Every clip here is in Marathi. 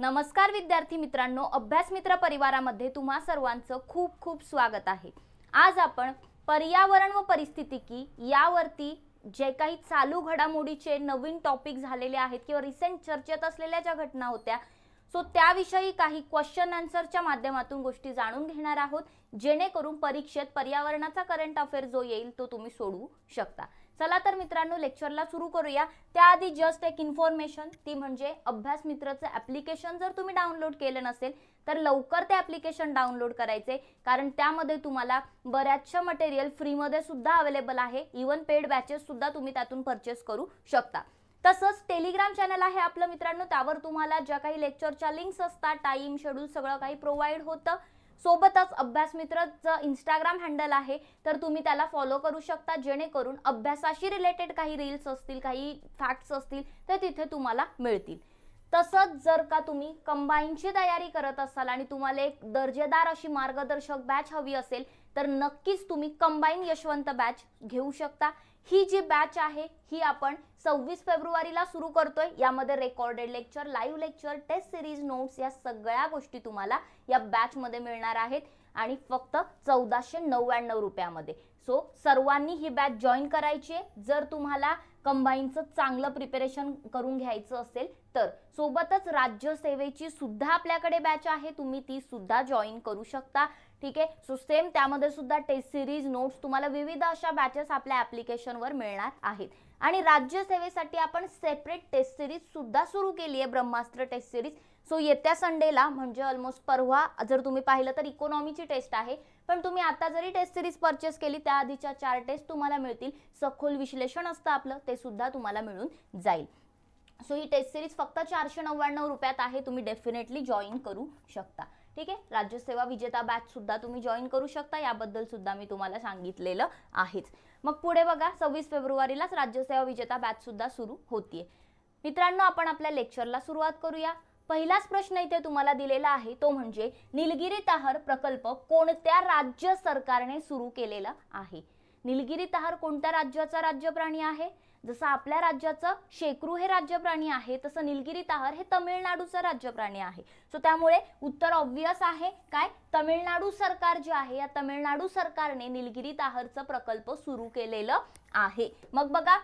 नमस्कार विद्यार्थी मित्रांनो अभ्यास मित्र परिवारामध्ये तुम्हा सर्वांचं खूप खूप स्वागत आहे आज आपण पर्यावरण व परिस्थितिकी यावरती जे काही चालू घडामोडीचे नवीन टॉपिक झालेले आहेत किंवा रिसेंट चर्चेत असलेल्या ज्या घटना होत्या सो त्याविषयी काही क्वेश्चन आन्सरच्या माध्यमातून गोष्टी जाणून घेणार आहोत जेणेकरून परीक्षेत पर्यावरणाचा करंट अफेअर जो येईल तो तुम्ही सोडवू शकता चला तर मित्रांनो लेक्चरला सुरू करूया त्याआधी जस्ट एक इन्फॉर्मेशन ती म्हणजे अभ्यास मित्रचं ऍप्लिकेशन जर तुम्ही डाउनलोड केलं नसेल तर लवकर ते ऍप्लिकेशन डाउनलोड करायचे कारण त्यामध्ये तुम्हाला बऱ्याचशा मटेरियल फ्रीमध्ये सुद्धा अवेलेबल आहे इवन पेड बॅचेस सुद्धा तुम्ही त्यातून परचेस करू शकता तसंच टेलिग्राम चॅनल आहे आपलं मित्रांनो त्यावर तुम्हाला ज्या काही लेक्चरच्या लिंक्स असतात टाइम शेड्यूल सगळं काही प्रोव्हाइड होतं सोबतच अभ्यास मित्रचं इंस्टाग्राम हँडल आहे तर तुम्ही त्याला फॉलो करू शकता जेणेकरून अभ्यासाशी रिलेटेड काही रील्स असतील काही फॅक्ट्स असतील ते तिथे तुम्हाला मिळतील तसंच जर का तुम्ही कंबाईनची तयारी करत असाल आणि तुम्हाला एक दर्जेदार अशी मार्गदर्शक बॅच हवी असेल तर नक्कीच तुम्ही कंबाईन यशवंत बॅच घेऊ शकता ही जी बॅच आहे ही आपण सव्वीस फेब्रुवारीला सुरू करतोय यामध्ये recorded lecture live lecture test series notes या सगळ्या गोष्टी तुम्हाला या बॅचमध्ये मिळणार आहेत आणि फक्त चौदाशे नव्याण्णव रुपयामध्ये सो सर्वांनी ही बॅच जॉईन करायची आहे जर तुम्हाला कंबाईनचं चांगलं प्रिपरेशन करून घ्यायचं असेल तर सोबतच राज्यसेवेची सुद्धा आपल्याकडे बॅच आहे तुम्ही ती सुद्धा जॉईन करू शकता ठीक आहे सो सेम त्यामध्ये सुद्धा टेस्ट सिरीज नोट्स तुम्हाला विविध अशा बॅचेस आपल्या ॲप्लिकेशनवर मिळणार आहेत आणि राज्यसेवेसाठी आपण सेपरेट टेस्ट सिरीज सुद्धा सुरू केली आहे ब्रह्मास्त्र टेस्ट सिरीज सो येत्या संडेला म्हणजे ऑलमोस्ट परवा जर तुम्ही पाहिलं तर इकॉनॉमीची टेस्ट आहे पण तुम्ही आता जरी टेस्ट सिरीज परचेस केली त्या आधीच्या चार टेस्ट तुम्हाला मिळतील सखोल विश्लेषण असतं आपलं ते सुद्धा तुम्हाला मिळून जाईल सो ही टेस्ट सिरीज फक्त चारशे नव्याण्णव रुपयात आहे तुम्ही डेफिनेटली जॉईन करू शकता ठीक आहे राज्यसेवा विजेता बॅच सुद्धा तुम्ही जॉईन करू शकता याबद्दल सुद्धा मी तुम्हाला सांगितलेलं आहेच मग पुढे बघा सव्वीस फेब्रुवारीलाच राज्यसेवा विजेता बॅच सुद्धा सुरू होतीये मित्रांनो आपण आपल्या लेक्चरला सुरुवात करूया पहिलाच प्रश्न इथे तुम्हाला दिलेला आहे तो म्हणजे निलगिरी तहार प्रकल्प कोणत्या राज्य सरकारने सुरू केलेला आहे निलगिरी तहार कोणत्या राज्याचा राज्य प्राणी आहे जसं आपल्या राज्याचं शेकरू हे राज्यप्राणी आहे तसं निलगिरी ताहर हे तमिळनाडूचं राज्यप्राणी आहे सो त्यामुळे उत्तर ऑब्वियस आहे काय तमिळनाडू सरकार जे आहे या तमिळनाडू सरकारने निलगिरी ताहरचं प्रकल्प सुरू केलेलं आहे मग बघा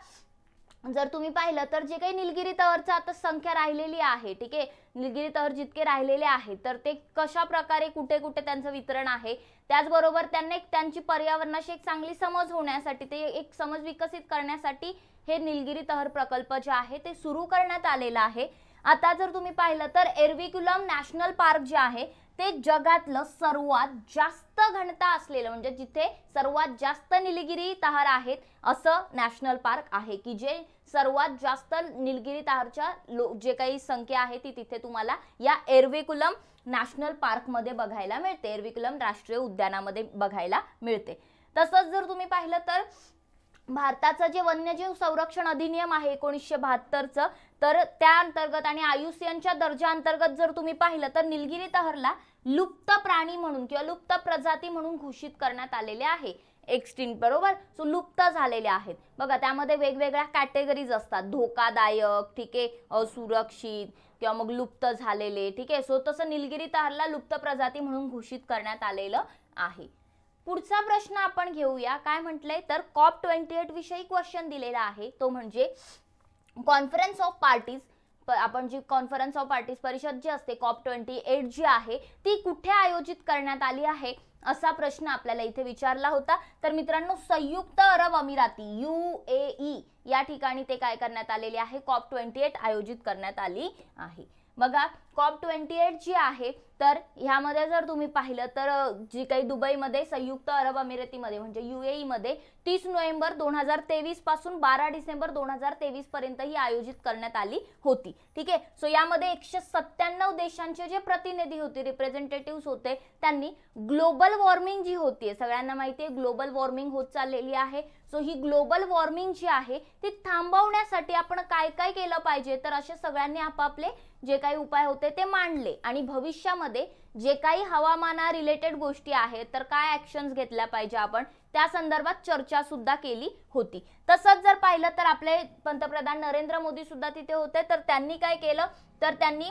जर तुम्ही पाहिलं तर जे काही निलगिरी तहरचं आता संख्या राहिलेली आहे ठीक आहे निलगिरी तहर जितके राहिलेले आहे तर ते कशा प्रकारे कुठे कुठे त्यांचं वितरण आहे त्याचबरोबर त्यांना एक त्यांची पर्यावरणाशी एक चांगली समज होण्यासाठी ते एक समज विकसित करण्यासाठी हे निलगिरी तहर प्रकल्प जे आहे ते सुरू करण्यात आलेलं आहे आता जर तुम्ही पाहिलं तर एरविकुलम नॅशनल पार्क जे आहे ते जगातलं सर्वात जास्त घनता असलेलं म्हणजे जिथे सर्वात जास्त निलगिरी तहार आहेत असं नॅशनल पार्क आहे की जे सर्वात जास्त निलगिरी तहारच्या लो जे काही संख्या आहे ती तिथे तुम्हाला या एरविकुलम नॅशनल पार्कमध्ये बघायला मिळते एरविकुलम राष्ट्रीय उद्यानामध्ये बघायला मिळते तसंच जर तुम्ही पाहिलं तर भारताचं जे वन्यजीव संरक्षण अधिनियम आहे एकोणीसशे बहात्तरचं तर त्या अंतर्गत आणि आयुष्यांच्या दर्जा अंतर्गत जर तुम्ही पाहिलं तर निलगिरी तहरला लुप्त प्राणी म्हणून किंवा लुप्त प्रजाती म्हणून घोषित करण्यात आलेले आहे एक्सटिंट बरोबर सो लुप्त झालेले आहेत बघा त्यामध्ये वेगवेगळ्या कॅटेगरीज असतात धोकादायक ठीक आहे असुरक्षित किंवा मग लुप्त झालेले ठीक आहे सो तसं निलगिरी तहरला लुप्त प्रजाती म्हणून घोषित करण्यात आलेलं आहे पुढचा प्रश्न आपण घेऊया काय म्हटलंय तर कॉप ट्वेंटी एट विषयी क्वेश्चन दिलेला आहे तो म्हणजे कॉन्फरन्स ऑफ पार्टीज आपण जी कॉन्फरन्स ऑफ पार्टीज परिषद जी असते कॉप ट्वेंटी एट जी आहे ती कुठे आयोजित करण्यात आली आहे असा प्रश्न आपल्याला इथे विचारला होता तर मित्रांनो संयुक्त अरब अमिराती यू ए ई या ठिकाणी ते काय करण्यात आलेले आहे कॉप ट्वेंटी एट आयोजित करण्यात आली आहे बघा कॉप ट्वेंटी एट जी आहे तर ह्यामध्ये जर तुम्ही पाहिलं तर जी काही दुबईमध्ये संयुक्त अरब अमिरातीमध्ये म्हणजे यू मध्ये तीस नोव्हेंबर दोन हजार तेवीस पासून बारा डिसेंबर दोन हजार तेवीस पर्यंत ही आयोजित करण्यात आली होती ठीक आहे सो यामध्ये एकशे सत्त्याण्णव देशांचे जे प्रतिनिधी होते रिप्रेझेंटेटिव्ह होते त्यांनी ग्लोबल वॉर्मिंग जी होती सगळ्यांना माहिती आहे ग्लोबल वॉर्मिंग होत चाललेली आहे सो ही ग्लोबल वॉर्मिंग जी आहे ती थांबवण्यासाठी आपण काय काय केलं पाहिजे तर असे सगळ्यांनी आपापले जे काही उपाय होते ते मांडले आणि भविष्यामध्ये जे काही हवामाना रिलेटेड गोष्टी आहेत तर काय ॲक्शन्स घेतल्या पाहिजे आपण त्या संदर्भात चर्चा सुद्धा केली होती तसंच जर पाहिलं तर आपले पंतप्रधान नरेंद्र मोदी सुद्धा तिथे होते तर त्यांनी काय केलं तर त्यांनी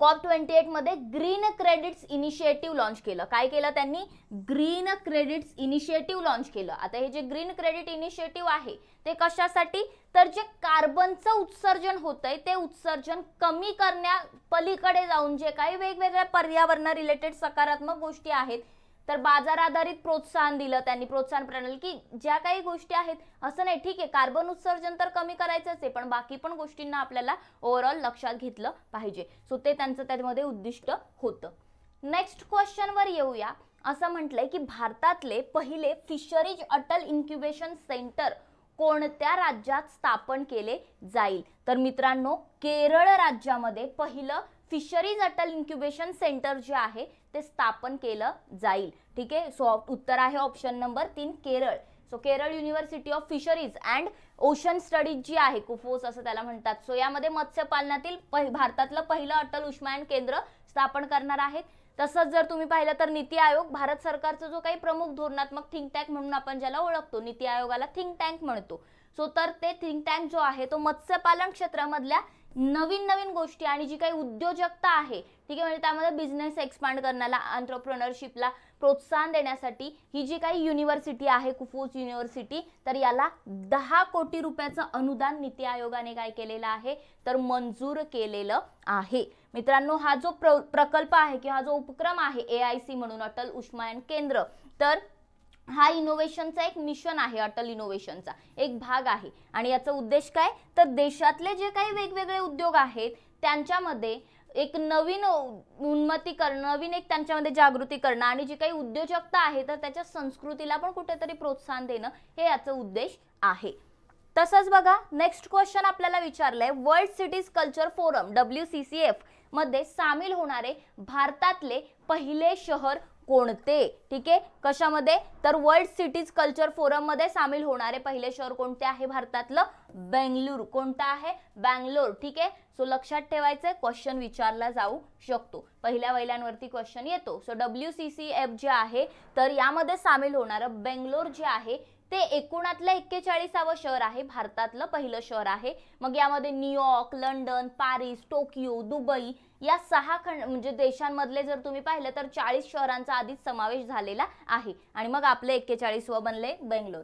कॉप ट्वेंटी एटमध्ये ग्रीन क्रेडिट्स इनिशिएटिव्ह लॉन्च केलं काय केलं त्यांनी ग्रीन क्रेडिट्स इनिशिएटिव्ह लॉन्च केलं आता हे जे ग्रीन क्रेडिट इनिशिएटिव्ह आहे ते कशासाठी तर जे कार्बनचं उत्सर्जन होतंय ते उत्सर्जन कमी करण्या पलीकडे जाऊन जे काही वेगवेगळ्या पर्यावरण रिलेटेड सकारात्मक गोष्टी आहेत तर बाजार आधारित प्रोत्साहन दिलं त्यांनी प्रोत्साहन प्रणाली की ज्या काही गोष्टी आहेत असं नाही ठीक आहे कार्बन उत्सर्जन तर कमी करायचंच आहे पण बाकी पण गोष्टींना आपल्याला ओव्हरऑल लक्षात घेतलं पाहिजे सो ते त्यांचं त्यामध्ये उद्दिष्ट होतं नेक्स्ट क्वेश्चनवर येऊया असं म्हटलंय की भारतातले पहिले फिशरीज अटल इन्क्युबेशन सेंटर कोणत्या राज्यात स्थापन केले जाईल तर मित्रांनो केरळ राज्यामध्ये पहिलं फिशरीज अटल इन्क्युबेशन सेंटर जे आहे ते स्थापन केलं जाईल ठीक आहे सो उत्तर आहे ऑप्शन नंबर तीन Kerala so Kerala university of fisheries and ocean studies जी आहे कुफोस असं त्याला म्हणतात सो यामध्ये मत्स्यपालनातील भारतातलं पहिलं अटल उष्मायन केंद्र स्थापन करणार आहेत तसंच जर तुम्ही पाहिलं तर नीती आयोग भारत सरकारचा जो काही प्रमुख धोरणात्मक थिंक टँक म्हणून आपण ज्याला ओळखतो नीती आयोगाला थिंक टँक म्हणतो सो तर ते थिंक टँक जो आहे तो मत्स्यपालन क्षेत्रामधल्या नवीन नवीन गोष्टी आणि जी काही उद्योजकता आहे ठीक आहे म्हणजे त्यामध्ये बिझनेस एक्सपांड करण्याला ऑन्टरप्रनरशिपला प्रोत्साहन देण्यासाठी ही जी काही युनिव्हर्सिटी आहे कुफोज युनिव्हर्सिटी तर याला दहा कोटी रुपयाचं अनुदान नीती आयोगाने काय केलेलं आहे तर मंजूर केलेलं आहे मित्रांनो हा जो प्र प्रकल्प आहे किंवा हा जो उपक्रम आहे ए आय सी म्हणून अटल उष्मायन केंद्र तर हा इनोव्हेशनचा एक मिशन आहे अटल इनोव्हेशनचा एक भाग आहे आणि याचा उद्देश काय तर देशातले जे काही वेगवेगळे उद्योग आहेत त्यांच्यामध्ये एक नवीन उन्मती करणं नवीन एक त्यांच्यामध्ये जागृती करणं आणि जी काही उद्योजकता आहे तर त्याच्या संस्कृतीला पण कुठेतरी प्रोत्साहन देणं हे याचं उद्देश आहे तसंच बघा नेक्स्ट क्वेश्चन आपल्याला विचारलंय world cities culture forum W C C F मध्ये सामील होणारे भारतातले पहिले शहर कोणते ठीक आहे कशामध्ये तर वर्ल्ड सिटीज कल्चर फोरममध्ये सामील होणारे पहिले शहर कोणते आहे भारतातलं बेंगलोर कोणतं आहे बँगलोर ठीक आहे सो लक्षात ठेवायचं क्वेश्चन विचारला जाऊ शकतो पहिल्या वैल्यांवरती क्वेश्चन येतो so W C C F जे आहे तर यामध्ये सामील होणारं बेंगलोर जे आहे ते एकूणातलं एक्केचाळीसावं शहर आहे भारतातलं पहिलं शहर आहे मग यामध्ये New York London Paris Tokyo Dubai या सहा खंड म्हणजे देशांमधले जर तुम्ही पाहिलं तर चाळीस शहरांचा आधीच समावेश झालेला आहे आणि मग आपलं व बनले बेंगलोर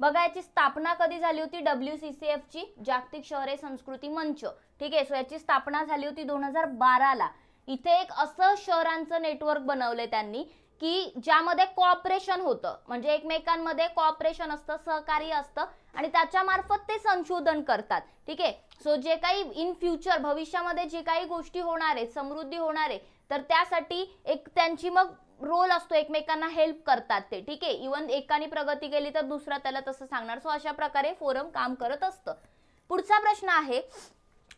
बघा याची स्थापना कधी झाली होती डब्ल्यू सी सी एफची जागतिक शहरे संस्कृती मंच ठीक आहे सो याची स्थापना झाली होती दोन हजार बाराला इथे एक असं शहरांचं नेटवर्क बनवलंय त्यांनी की ज्यामध्ये कॉपरेशन होतं म्हणजे एकमेकांमध्ये कॉपरेशन असतं सहकार्य असतं आणि त्याच्यामार्फत ते संशोधन करतात ठीक आहे सो जे काही इन फ्युचर भविष्यामध्ये जे काही गोष्टी होणार आहे समृद्धी होणार आहे तर त्यासाठी एक त्यांची मग रोल असतो एकमेकांना हेल्प करतात ते ठीक आहे इवन एकाने प्रगती केली तर दुसरा त्याला तसं सांगणार सो अशा प्रकारे फोरम काम करत असतं पुढचा प्रश्न आहे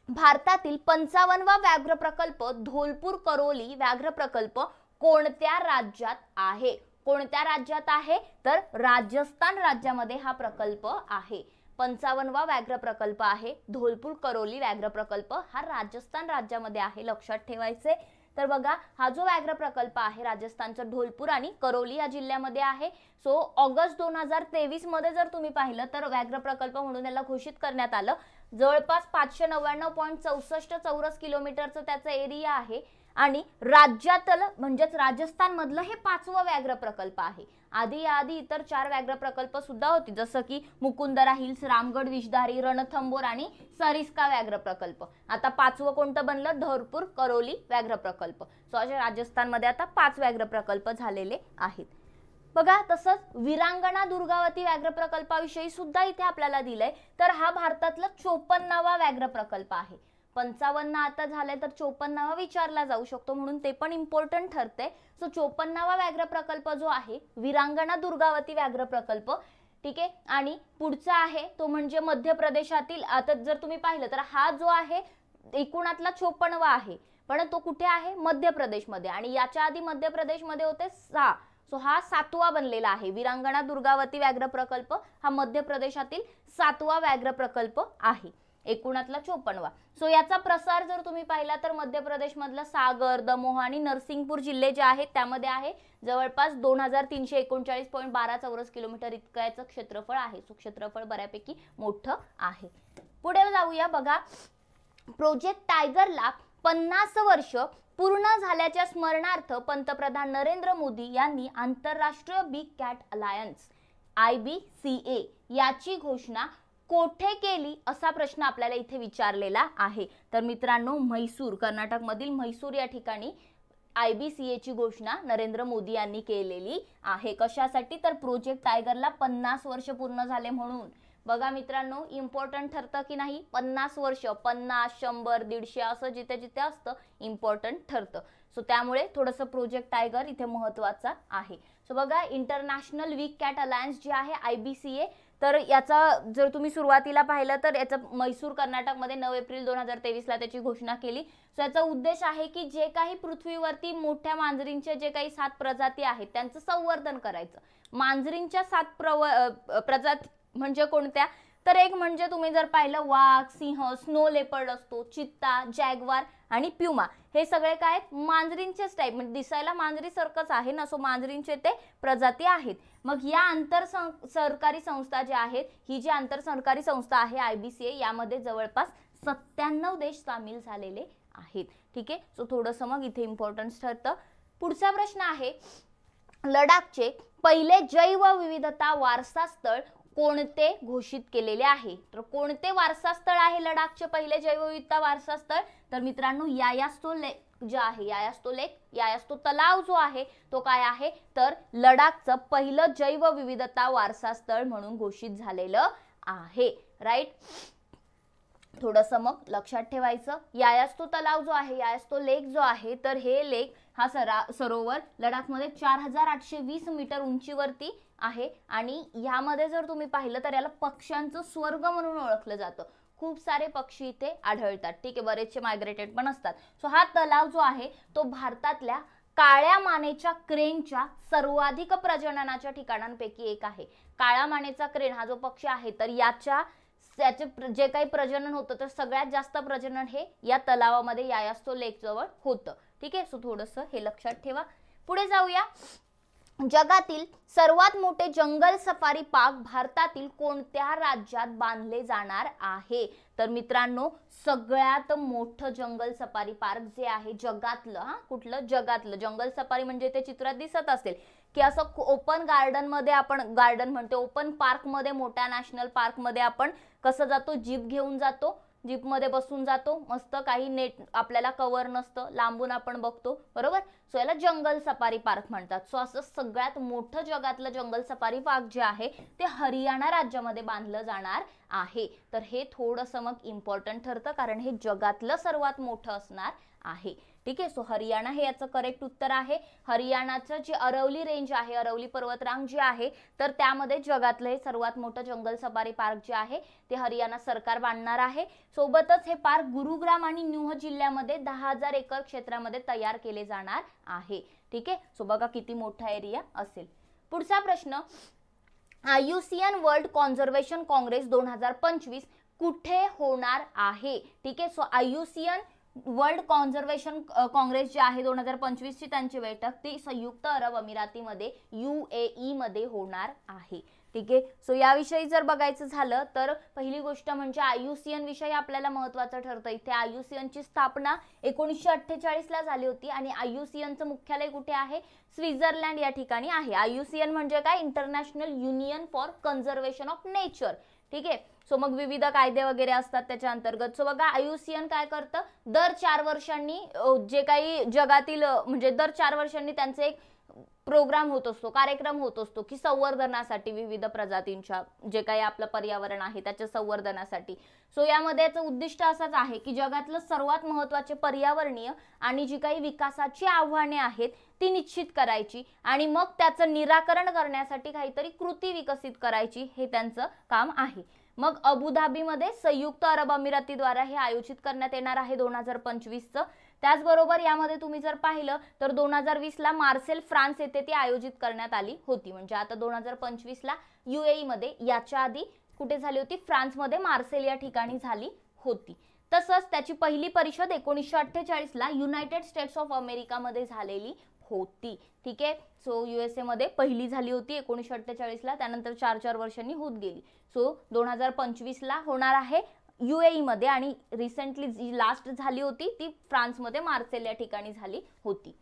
भारतातील पंचावन्नवा व्याघ्र प्रकल्प धोलपूर करोली व्याघ्र प्रकल्प कोणत्या राज्यात आहे कोणत्या राज्यात आहे तर राजस्थान राज्यामध्ये हा प्रकल्प आहे पंचावन्नवा व्याघ्र प्रकल्प आहे धोलपूर करोली व्याघ्र प्रकल्प हा राजस्थान राज्यामध्ये आहे लक्षात ठेवायचे तर बघा हा जो व्याघ्र प्रकल्प आहे राजस्थानचा ढोलपूर आणि करोली या जिल्ह्यामध्ये आहे सो ऑगस्ट दोन हजार तेवीस मध्ये जर तुम्ही पाहिलं तर व्याघ्र प्रकल्प म्हणून याला घोषित करण्यात आलं जवळपास पाचशे नव्याण्णव पॉईंट चौसष्ट चौरस किलोमीटरचं त्याचं एरिया आहे आणि राज्यातलं म्हणजेच राजस्थानमधलं हे पाचवं व्याघ्र प्रकल्प आहे आधी आधी इतर चार व्याघ्र प्रकल्प सुद्धा होती जसं की मुकुंदरा हिल्स रामगड विषधारी रणथंबोर आणि सरिस्का व्याघ्र प्रकल्प आता पाचवं कोणतं बनलं धरपूर करोली व्याघ्र प्रकल्प सो अशा राजस्थानमध्ये आता पाच व्याघ्र प्रकल्प झालेले आहेत बघा तसंच विरांगणा दुर्गावती व्याघ्र प्रकल्पाविषयी सुद्धा इथे आपल्याला दिलंय तर हा भारतातला चोपन्नावा व्याघ्र प्रकल्प आहे पंचावन्न आता झाले तर चोपन्नावा विचारला जाऊ शकतो म्हणून ते पण इम्पॉर्टंट ठरते सो चोपन्नावा व्याघ्र प्रकल्प जो आहे विरांगणा दुर्गावती व्याघ्र प्रकल्प ठीक आहे आणि पुढचा आहे तो म्हणजे मध्य प्रदेशातील आता जर तुम्ही पाहिलं तर हा जो आहे एकूणातला चोपन्नवा आहे पण तो कुठे आहे मध्य प्रदेशमध्ये आणि याच्या आधी मध्य प्रदेशमध्ये होते सहा सो हा सातवा बनलेला आहे विरांगणा दुर्गावती व्याघ्र प्रकल्प हा मध्य प्रदेशातील सातवा व्याघ्र प्रकल्प आहे एकोणातला चोपन्नवा सो याचा प्रसार जर तुम्ही पाहिला तर मध्य प्रदेशमधलं सागर दमोह आणि नरसिंगपूर जिल्हे जे आहेत त्यामध्ये आहे जवळपास दोन हजार तीनशे एकोणचाळीस पॉईंट बारा चौरस किलोमीटर इतकं याचं क्षेत्रफळ आहे सो क्षेत्रफळ बऱ्यापैकी मोठं आहे पुढे जाऊया बघा प्रोजेक्ट टायगरला पन्नास वर्ष पूर्ण झाल्याच्या स्मरणार्थ पंतप्रधान नरेंद्र मोदी यांनी आंतरराष्ट्रीय big cat alliance I B C A याची घोषणा कोठे केली असा प्रश्न आपल्याला इथे विचारलेला आहे तर मित्रांनो म्हैसूर कर्नाटकमधील म्हैसूर या ठिकाणी आय बी सी एची घोषणा नरेंद्र मोदी यांनी केलेली आहे कशासाठी तर प्रोजेक्ट टायगरला पन्नास वर्ष पूर्ण झाले म्हणून बघा मित्रांनो इम्पॉर्टंट ठरतं की नाही पन्नास वर्ष पन्नास शंभर दीडशे असं जिथे जिथे असतं इम्पॉर्टंट ठरतं सो त्यामुळे थोडंसं प्रोजेक्ट टायगर इथे महत्त्वाचा आहे सो बघा इंटरनॅशनल वीक कॅट अलायन्स जे आहे आय बी सी ए तर याचा जर तुम्ही सुरुवातीला पाहिलं तर याचं मैसूर कर्नाटकमध्ये नऊ एप्रिल दोन हजार तेवीसला त्याची घोषणा केली सो याचा उद्देश आहे की जे काही पृथ्वीवरती मोठ्या मांजरींच्या जे काही सात प्रजाती आहेत त्यांचं संवर्धन करायचं मांजरींच्या सात प्रव प्रजाती म्हणजे कोणत्या तर एक म्हणजे तुम्ही जर पाहिलं वाघ सिंह स्नो लेपर्ड असतो चित्ता जॅगवार आणि प्युमा हे सगळे काय आहेत मांजरींचेच टाईप म्हणजे दिसायला मांजरीसारखंच आहे ना सो मांजरींचे ते प्रजाती आहेत मग या आंतर सरकारी संस्था ज्या आहेत ही जी आंतर सरकारी संस्था आहे आय बी सी ए यामध्ये जवळपास सत्त्याण्णव देश सामील झालेले आहेत ठीक आहे सो थोडंसं मग इथे इम्पॉर्टन्स ठरतं पुढचा प्रश्न आहे लडाखचे पहिले जैव विविधता वारसा स्थळ कोणते घोषित केलेले आहे तर कोणते वारसा स्थळ आहे लडाखचे पहिले जैवविविधता स्थळ तर मित्रांनो यायास्तो लेक जे आहे यायास्तो लेक यायास्तो तलाव जो आहे तो काय आहे तर लडाखचं पहिलं जैवविविधता वारसा स्थळ म्हणून घोषित झालेलं आहे राईट थोडस मग लक्षात ठेवायचं यायास्तो तलाव जो आहे यायास्तो लेक जो आहे तर हे लेक हा सरा सरोवर लडाखमध्ये चार हजार आठशे वीस मीटर उंचीवरती आहे आणि ह्यामध्ये जर तुम्ही पाहिलं तर याला पक्ष्यांचं स्वर्ग म्हणून ओळखलं जातं खूप सारे पक्षी इथे आढळतात ठीक आहे बरेचसे मायग्रेटेड पण असतात सो हा तलाव जो आहे तो भारतातल्या काळ्या मानेच्या क्रेनच्या सर्वाधिक प्रजननाच्या ठिकाणांपैकी एक आहे काळ्या मानेचा क्रेन हा जो पक्षी आहे तर याच्या त्याचे जे काही प्रजनन होतं तर सगळ्यात जास्त प्रजनन हे या तलावामध्ये यायास्तो लेक जवळ होतं ठीक आहे सो थोडस हे लक्षात ठेवा पुढे जाऊया जगातील सर्वात मोठे जंगल सफारी पार्क भारतातील कोणत्या राज्यात बांधले जाणार आहे तर मित्रांनो सगळ्यात मोठं जंगल सफारी पार्क जे आहे जगातलं हा कुठलं जगातलं जंगल सफारी म्हणजे ते चित्रात दिसत असेल की असं ओपन गार्डनमध्ये आपण गार्डन म्हणते ओपन पार्कमध्ये मोठ्या नॅशनल पार्कमध्ये आपण कसं जातो जीप घेऊन जातो जीपमध्ये बसून जातो मस्त काही नेट आपल्याला कवर नसतं लांबून आपण बघतो बरोबर सो याला जंगल सफारी पार्क म्हणतात सो असं सगळ्यात मोठं जगातलं जंगल सफारी पार्क जे आहे ते हरियाणा राज्यामध्ये बांधलं जाणार आहे तर हे थोडंसं मग इम्पॉर्टंट ठरतं कारण हे जगातलं सर्वात मोठं असणार आहे ठीक आहे सो हरियाणा हे याचं करेक्ट उत्तर आहे हरियाणाचं जे अरवली रेंज आहे अरवली पर्वतरांग जी आहे तर त्यामध्ये जगातलं सर्वात मोठं जंगल सफारी पार्क जे आहे ते हरियाणा सरकार बांधणार आहे सोबतच हे पार्क गुरुग्राम आणि न्यूह जिल्ह्यामध्ये दहा हजार एकर क्षेत्रामध्ये तयार केले जाणार आहे ठीक आहे सो बघा किती मोठा एरिया असेल पुढचा प्रश्न आयुसियन वर्ल्ड कॉन्झर्वेशन काँग्रेस दोन हजार पंचवीस कुठे होणार आहे ठीक आहे so IUCN world conservation congress जे आहे दोन हजार पंचवीसची त्यांची बैठक ती संयुक्त अरब अमिरातीमध्ये यू ए मध्ये होणार आहे ठीक आहे सो याविषयी जर बघायचं झालं तर पहिली गोष्ट म्हणजे आयुसीएन विषयी आपल्याला महत्त्वाचं ठरतं इथे ची स्थापना एकोणीसशे अठ्ठेचाळीसला झाली होती आणि च मुख्यालय कुठे आहे स्वित्झर्लंड या ठिकाणी आहे आयुसीएन म्हणजे काय international union for conservation of nature ठीक आहे सो मग विविध कायदे वगैरे असतात त्याच्या अंतर्गत सो बघा आयुसीएन काय करतं दर चार वर्षांनी जे काही जगातील म्हणजे दर चार वर्षांनी त्यांचे एक प्रोग्राम होत असतो कार्यक्रम होत असतो की संवर्धनासाठी विविध प्रजातींच्या जे काही आपलं पर्यावरण आहे त्याच्या संवर्धनासाठी सो यामध्ये याचं उद्दिष्ट असंच आहे की जगातलं सर्वात महत्वाचे पर्यावरणीय आणि जी काही विकासाची आव्हाने आहेत ती निश्चित करायची आणि मग त्याचं निराकरण करण्यासाठी काहीतरी कृती विकसित करायची हे त्यांचं काम आहे मग अबुधाबीमध्ये संयुक्त अरब अमिरातीद्वारा हे आयोजित करण्यात येणार आहे दोन हजार पंचवीसचं त्याचबरोबर यामध्ये तुम्ही जर पाहिलं तर दोन हजार वीसला मार्सेल फ्रान्स येथे ती आयोजित करण्यात आली होती म्हणजे आता दोन हजार पंचवीसला मध्ये याच्या आधी कुठे झाली होती फ्रान्समध्ये मार्सेल या ठिकाणी झाली होती तसंच त्याची पहिली परिषद एकोणीसशे अठ्ठेचाळीसला युनायटेड स्टेट्स ऑफ अमेरिकामध्ये झालेली होती ठीक आहे सो यू मध्ये पहिली झाली होती एकोणीसशे ला त्यानंतर चार चार वर्षांनी होत गेली सो दोन हजार पंचवीसला होणार आहे यू e मध्ये आणि रिसेंटली जी लास्ट झाली होती ती फ्रान्समध्ये मार्सेल या ठिकाणी झाली होती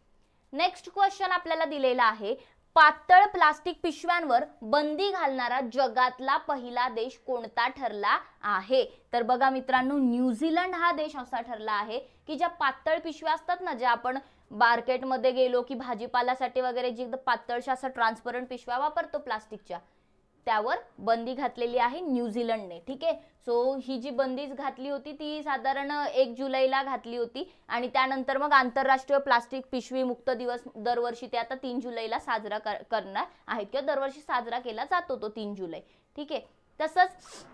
नेक्स्ट क्वेश्चन आपल्याला दिलेला आहे पातळ प्लास्टिक पिशव्यांवर बंदी घालणारा जगातला पहिला देश कोणता ठरला आहे तर बघा मित्रांनो न्यूझीलंड हा देश असा ठरला आहे की ज्या पातळ पिशव्या असतात ना ज्या आपण मार्केटमध्ये गेलो की भाजीपालासाठी वगैरे जी पातळशा असा ट्रान्सपरंट पिशव्या वापरतो प्लास्टिकच्या त्यावर बंदी घातलेली आहे न्यूझीलंडने ठीक आहे सो ही जी बंदी घातली होती ती साधारण एक जुलैला घातली होती आणि त्यानंतर मग आंतरराष्ट्रीय प्लास्टिक पिशवी मुक्त दिवस दरवर्षी ते आता तीन जुलैला साजरा करणार आहेत किंवा दरवर्षी साजरा केला जातो तो तीन जुलै ठीक आहे तसंच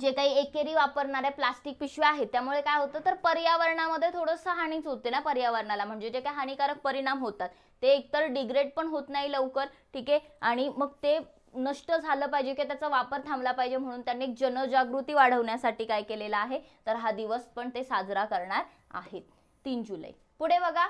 जे काही एकेरी वापरणाऱ्या प्लास्टिक पिशव्या आहेत त्यामुळे काय होतं तर पर्यावरणामध्ये थोडंसं हानीच होते ना पर्यावरणाला म्हणजे जे काही हानिकारक परिणाम होतात ते एकतर डिग्रेड पण होत नाही लवकर ठीक आहे आणि मग ते नष्ट झालं पाहिजे किंवा त्याचा वापर थांबला पाहिजे म्हणून त्यांनी जनजागृती वाढवण्यासाठी काय केलेलं आहे तर हा दिवस पण ते साजरा करणार आहेत तीन जुलै पुढे बघा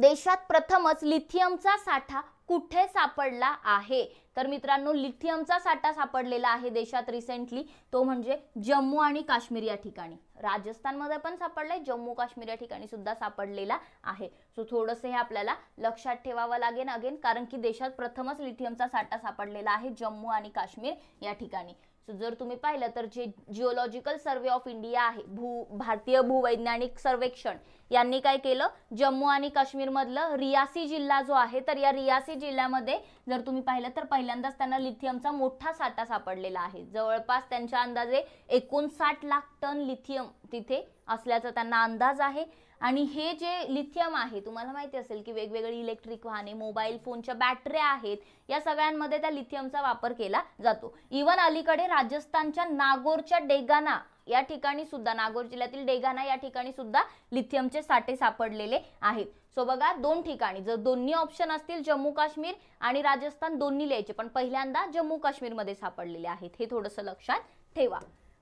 देशात प्रथमच लिथियमचा साठा कुठे सापडला आहे तर मित्रांनो लिथियमचा साठा सापडलेला आहे देशात रिसेंटली तो म्हणजे जम्मू आणि काश्मीर या ठिकाणी राजस्थानमध्ये पण सापडलाय जम्मू काश्मीर या ठिकाणी सुद्धा सापडलेला आहे सो थोडंसं हे आपल्याला लक्षात ठेवावं लागेल अगेन कारण की देशात प्रथमच लिथियमचा साठा सापडलेला आहे जम्मू आणि काश्मीर या ठिकाणी जर तुम्ही पाहिलं तर जे जिओलॉजिकल सर्वे ऑफ इंडिया आहे भू भारतीय भूवैज्ञानिक सर्वेक्षण यांनी काय केलं जम्मू आणि काश्मीरमधलं रियासी जिल्हा जो आहे तर या रियासी जिल्ह्यामध्ये जर तुम्ही पाहिलं तर पहिल्यांदाच त्यांना लिथियमचा मोठा साठा सापडलेला आहे जवळपास त्यांच्या अंदाजे एकोणसाठ लाख टन लिथियम तिथे असल्याचा त्यांना अंदाज आहे आणि हे जे लिथियम आहे तुम्हाला माहिती असेल की वेगवेगळी इलेक्ट्रिक वाहने मोबाईल फोनच्या बॅटऱ्या आहेत या सगळ्यांमध्ये त्या लिथियमचा वापर केला जातो इवन अलीकडे राजस्थानच्या नागोरच्या डेगाना या ठिकाणी सुद्धा नागोर जिल्ह्यातील डेगाना या ठिकाणी सुद्धा लिथियमचे साठे सापडलेले आहेत सो बघा दोन ठिकाणी जर दोन्ही ऑप्शन असतील जम्मू काश्मीर आणि राजस्थान दोन्ही लिहायचे पण पहिल्यांदा जम्मू काश्मीरमध्ये सापडलेले आहेत हे थोडंसं लक्षात ठेवा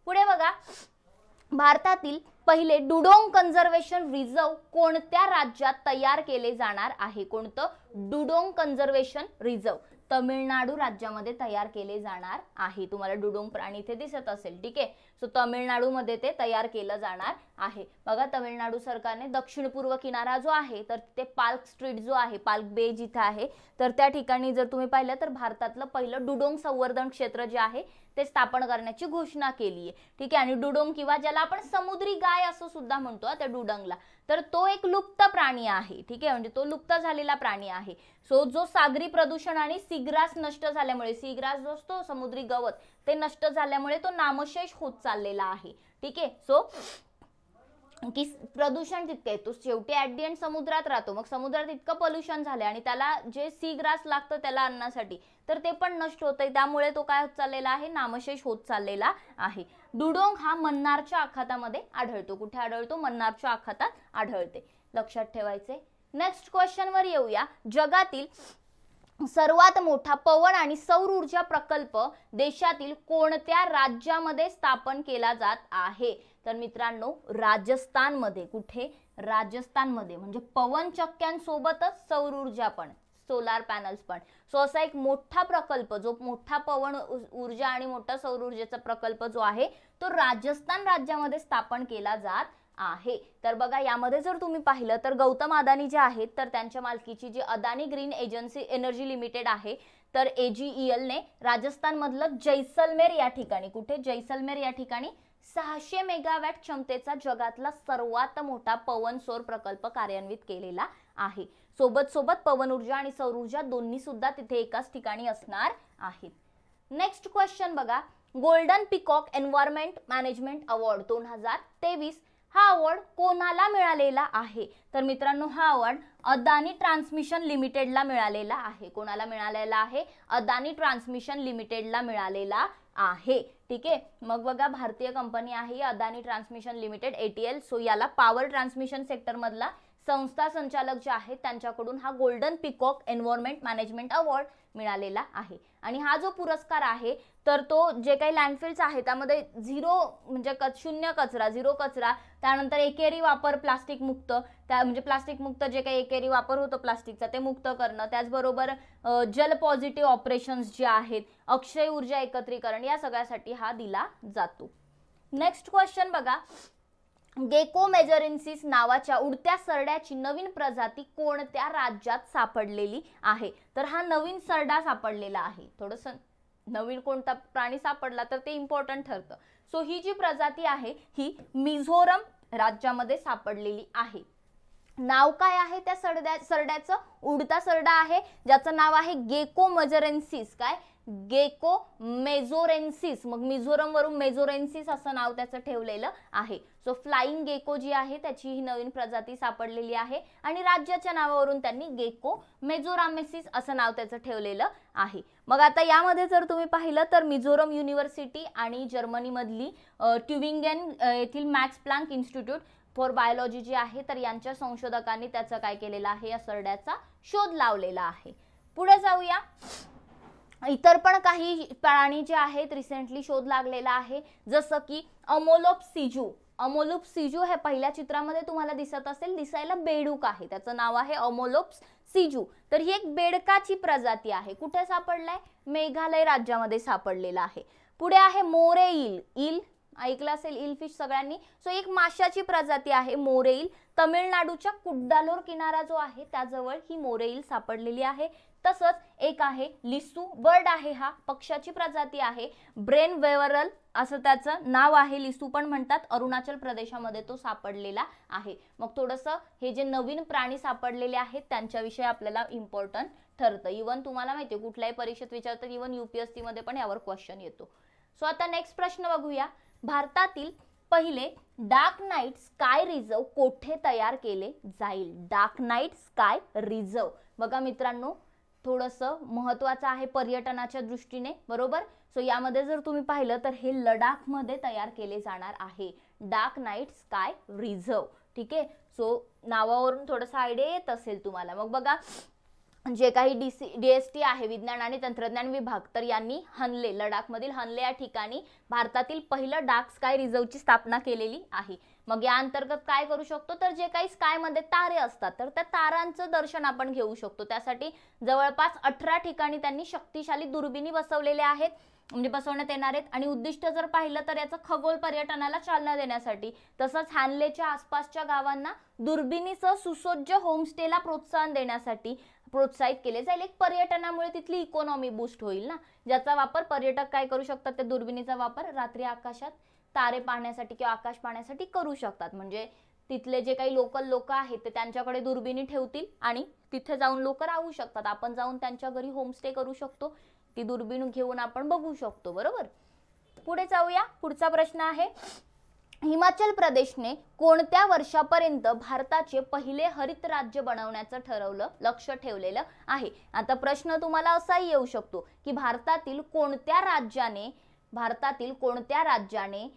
पुढे बघा भारतातील पहिले डुडोंग कन्झर्वेशन रिझर्व कोणत्या राज्यात तयार केले जाणार आहे कोणतं डुडोंग कन्झर्वेशन रिझर्व तमिळनाडू राज्यामध्ये तयार केले जाणार आहे तुम्हाला डुडोंग प्राणी इथे दिसत असेल ठीक आहे सो तमिळनाडूमध्ये ते तयार केलं जाणार आहे बघा तमिळनाडू सरकारने दक्षिण पूर्व किनारा जो आहे तर ते पार्क स्ट्रीट जो आहे पाल्क बे जिथे आहे तर त्या ठिकाणी जर तुम्ही पाहिलं तर भारतातलं पहिलं डुडोंग संवर्धन क्षेत्र जे आहे ते स्थापन करण्याची घोषणा केली आहे ठीक आहे आणि डुडोंग किंवा ज्याला आपण समुद्री गाय असं सुद्धा म्हणतो त्या डुडंगला तर तो एक लुप्त प्राणी आहे ठीक आहे म्हणजे तो लुप्त झालेला प्राणी आहे सो जो सागरी प्रदूषण आणि सीग्रास नष्ट झाल्यामुळे सीग्रास जो असतो समुद्री गवत ते नष्ट झाल्यामुळे तो नामशेष होत चाललेला आहे ठीक आहे सो की प्रदूषण तितके तो शेवटी ॲडियन दी समुद्रात राहतो मग समुद्रात इतकं पोल्युशन झालं आणि त्याला जे सी ग्रास लागतं त्याला अन्नासाठी तर ते पण नष्ट होत आहे त्यामुळे तो काय होत चाललेला आहे नामशेष होत चाललेला आहे डुडोंग हा मन्नारच्या आखातामध्ये आढळतो कुठे आढळतो मन्नारच्या आखातात आढळते लक्षात ठेवायचे नेक्स्ट क्वेश्चन वर येऊया जगातील सर्वात मोठा पवन आणि सौर ऊर्जा प्रकल्प देशातील कोणत्या राज्यामध्ये स्थापन केला जात आहे तर मित्रांनो राजस्थानमध्ये कुठे राजस्थानमध्ये म्हणजे पवन चक्क्यांसोबतच सौर ऊर्जा पण सोलार पॅनल्स पण सो असा एक मोठा प्रकल्प जो मोठा पवन ऊर्जा आणि मोठा सौर ऊर्जेचा प्रकल्प जो आहे तो राजस्थान राज्यामध्ये स्थापन केला जात आहे तर बघा यामध्ये जर तुम्ही पाहिलं तर गौतम अदानी जे आहेत तर त्यांच्या मालकीची जी Adani green agency energy limited आहे तर एजीईएलने e राजस्थानमधलं जैसलमेर या ठिकाणी कुठे जैसलमेर या ठिकाणी सहाशे मेगावॅट क्षमतेचा जगातला सर्वात मोठा पवन सौर प्रकल्प कार्यान्वित केलेला आहे सोबत सोबत पवन ऊर्जा आणि सौर ऊर्जा दोन्ही सुद्धा तिथे एकाच ठिकाणी असणार आहेत नेक्स्ट क्वेश्चन बघा golden peacock environment management award दोन हजार तेवीस हा अवॉर्ड कोणाला मिळालेला आहे तर मित्रांनो हा अवॉर्ड अदानी ट्रान्समिशन लिमिटेडला मिळालेला आहे कोणाला मिळालेला आहे अदानी ट्रान्समिशन लिमिटेडला मिळालेला आहे ठीक आहे मग बघा भारतीय कंपनी आहे Adani transmission limited ATL so याला पॉवर ट्रान्समिशन सेक्टरमधला संस्था संचालक जे आहेत त्यांच्याकडून हा golden peacock environment management award मिळालेला आहे आणि हा जो पुरस्कार आहे तर तो जे काही लँडफिल्स आहे त्यामध्ये झिरो म्हणजे क शून्य कचरा झिरो कचरा त्यानंतर एकेरी वापर प्लास्टिक मुक्त त्या म्हणजे प्लास्टिक मुक्त जे काही एकेरी वापर होतो प्लास्टिकचा ते मुक्त करणं त्याचबरोबर जल पॉझिटिव्ह ऑपरेशन्स जे आहेत अक्षय ऊर्जा एकत्रीकरण या सगळ्यासाठी हा दिला जातो नेक्स्ट क्वेश्चन बघा गेको मेजरेन्सिस नावाच्या उडत्या सरड्याची नवीन प्रजाती कोणत्या राज्यात सापडलेली आहे तर हा नवीन सरडा सापडलेला आहे थोडंसं नवीन कोणता प्राणी सापडला तर ते इम्पॉर्टंट ठरतं सो ही जी प्रजाती आहे ही मिझोरम राज्यामध्ये सापडलेली आहे नाव काय आहे त्या सरड्या सरड्याचं उडता सरडा आहे ज्याचं नाव आहे गेको मजरेन्सिस काय गेको मेझोरेन्सिस मग मिझोरमवरून मेझोरेन्सिस असं नाव त्याचं ठेवलेलं आहे सो फ्लाईंग गेको जी आहे त्याची ही नवीन प्रजाती सापडलेली आहे आणि राज्याच्या नावावरून त्यांनी गेको मेजोरामेसिस असं नाव त्याचं ठेवलेलं आहे मग आता यामध्ये जर तुम्ही पाहिलं तर मिझोरम युनिव्हर्सिटी आणि जर्मनी मधली ट्युविंगेन येथील Max Planck institute for biology जी आहे तर यांच्या संशोधकांनी त्याचं काय केलेलं आहे या सरड्याचा शोध लावलेला आहे पुढे जाऊया इतर पण काही प्राणी जे आहेत रिसेंटली शोध लागलेला आहे जसं की अमोलोप सिजू अमोलोप सिजू हे पहिल्या चित्रामध्ये तुम्हाला दिसत असेल दिसायला बेडूक आहे त्याचं नाव आहे अमोलोप्स सिजू तर ही एक बेडकाची प्रजाती आहे कुठे सापडलाय मेघालय राज्यामध्ये सापडलेला आहे पुढे आहे मोरे इल इल ऐकलं असेल फिश सगळ्यांनी सो एक माशाची प्रजाती आहे मोरेईल तमिळनाडूच्या कुड्डालोर किनारा जो आहे त्याजवळ ही मोरेईल सापडलेली आहे तसंच एक आहे लिसू बर्ड आहे हा पक्षाची प्रजाती आहे ब्रेन वेवरल असं त्याचं नाव आहे लिसू पण म्हणतात अरुणाचल प्रदेशामध्ये तो सापडलेला आहे मग थोडंसं हे जे नवीन प्राणी सापडलेले आहेत त्यांच्याविषयी आपल्याला इम्पॉर्टंट ठरतं इवन तुम्हाला माहिती आहे कुठल्याही परीक्षेत विचारतात इवन यूपीएससी मध्ये पण यावर क्वेश्चन येतो सो आता नेक्स्ट प्रश्न बघूया भारतातील पहिले डार्क नाईट स्काय रिझर्व कोठे तयार केले जाईल डार्क नाईट स्काय रिझर्व बघा मित्रांनो थोडंसं महत्त्वाचं आहे पर्यटनाच्या दृष्टीने बरोबर सो यामध्ये जर तुम्ही पाहिलं तर हे लडाखमध्ये तयार केले जाणार आहे डार्क नाईट स्काय रिझर्व ठीक आहे सो नावावरून थोडंसं आयडिया येत असेल तुम्हाला मग बघा जे काही D C D S T आहे विज्ञान आणि तंत्रज्ञान विभाग तर यांनी हनले लडाखमधील हनले या ठिकाणी भारतातील पहिलं डार्क स्काय रिझर्वची स्थापना केलेली आहे मग या अंतर्गत काय करू शकतो तर जे काही स्कायमध्ये तारे असतात तर त्या तारांचं दर्शन आपण घेऊ शकतो त्यासाठी जवळपास अठरा ठिकाणी त्यांनी शक्तिशाली दुर्बिणी बसवलेल्या आहेत म्हणजे बसवण्यात येणार आहेत आणि उद्दिष्ट जर पाहिलं तर याचं खगोल पर्यटनाला चालना देण्यासाठी तसंच हानलेच्या आसपासच्या गावांना दुर्बिणीसह सुसज्ज होमस्टेला प्रोत्साहन देण्यासाठी प्रोत्साहित केले जाईल एक पर्यटनामुळे तिथली इकॉनॉमी बूस्ट होईल ना ज्याचा वापर पर्यटक काय करू शकतात त्या दुर्बिणीचा वापर रात्री आकाशात तारे पाहण्यासाठी किंवा आकाश पाहण्यासाठी करू शकतात म्हणजे तिथले जे काही लोकल लोक आहेत ते त्यांच्याकडे दुर्बिणी ठेवतील आणि तिथे जाऊन लोक राहू शकतात आपण जाऊन त्यांच्या घरी होमस्टे करू शकतो ती दुर्बीण घेऊन आपण बघू शकतो बरोबर पुढे जाऊया पुढचा प्रश्न आहे हिमाचल प्रदेशने कोणत्या वर्षापर्यंत भारताचे पहिले हरित राज्य बनवण्याचं ठरवलं लक्ष ठेवलेलं आहे आता प्रश्न तुम्हाला असाही येऊ शकतो की भारतातील कोणत्या राज्याने भारतातील कोणत्या राज्याने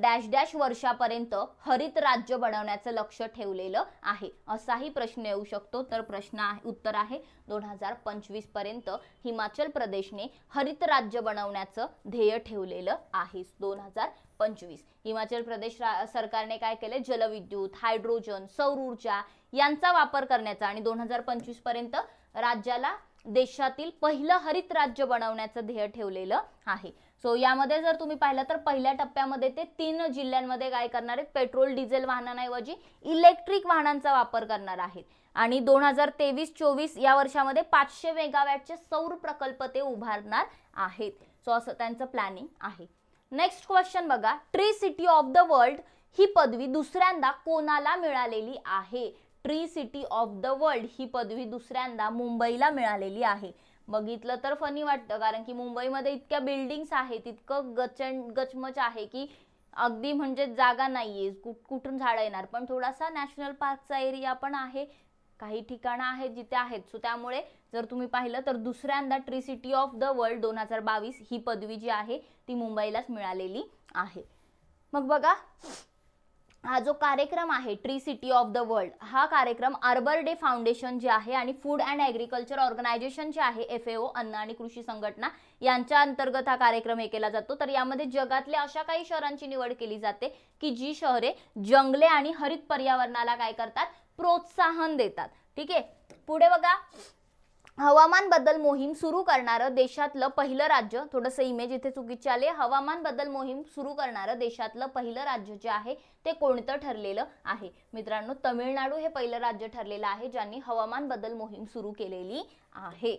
डॅश डॅश वर्षापर्यंत हरित राज्य बनवण्याचं लक्ष ठेवलेलं आहे असाही प्रश्न येऊ शकतो तर प्रश्न आहे उत्तर आहे दोन हजार पंचवीस पर्यंत हिमाचल प्रदेशने हरित राज्य बनवण्याचं ध्येय ठेवलेलं आहे दोन हजार पंचवीस हिमाचल प्रदेश सरकारने काय केले जलविद्युत हायड्रोजन सौर ऊर्जा यांचा वापर करण्याचा आणि दोन हजार पंचवीस पर्यंत राज्याला देशातील पहिलं हरित राज्य बनवण्याचं ध्येय ठेवलेलं आहे सो यामध्ये जर तुम्ही पाहिलं तर पहिल्या टप्प्यामध्ये ते तीन जिल्ह्यांमध्ये काय करणार आहेत पेट्रोल डिझेल वाहनांऐवजी इलेक्ट्रिक वाहनांचा वापर करणार आहेत आणि दोन हजार तेवीस चोवीस या वर्षामध्ये पाचशे मेगावॅटचे सौर प्रकल्प ते उभारणार आहेत सो असं त्यांचं प्लॅनिंग आहे नेक्स्ट क्वेश्चन बघा tree city of the world ही पदवी दुसऱ्यांदा कोणाला मिळालेली आहे tree city of the world ही पदवी दुसऱ्यांदा मुंबईला मिळालेली आहे बघितलं तर फनी वाटतं कारण की मुंबईमध्ये इतक्या बिल्डिंग्स आहेत इतकं गच गचमच आहे की अगदी म्हणजे जागा नाहीये कुठ कुठून झाडं येणार पण थोडासा नॅशनल पार्कचा एरिया पण आहे काही ठिकाणं आहेत जिथे आहेत सो त्यामुळे जर तुम्ही पाहिलं तर दुसऱ्यांदा tree city of the world दोन हजार बावीस ही पदवी जी आहे ती मुंबईलाच मिळालेली आहे मग बघा हा जो कार्यक्रम आहे tree city of the world हा कार्यक्रम आर्बर डे फाउंडेशन जे आहे आणि फूड अँड ॲग्रिकल्चर ऑर्गनायझेशन जे आहे एफ अन्न आणि कृषी संघटना यांच्या अंतर्गत हा कार्यक्रम हे केला जातो तर यामध्ये जगातल्या अशा काही शहरांची निवड केली जाते की जी शहरे जंगले आणि हरित पर्यावरणाला काय करतात प्रोत्साहन देतात ठीक आहे पुढे बघा हवामान बदल मोहीम सुरू करणारं देशातलं पहिलं राज्य थोडंसं इमेज इथे चुकीचे आले हवामान बदल मोहीम सुरू करणारं देशातलं पहिलं राज्य जे आहे ते कोणतं ठरलेलं आहे मित्रांनो तमिळनाडू हे पहिलं राज्य ठरलेलं आहे ज्यांनी हवामान बदल मोहीम सुरू केलेली आहे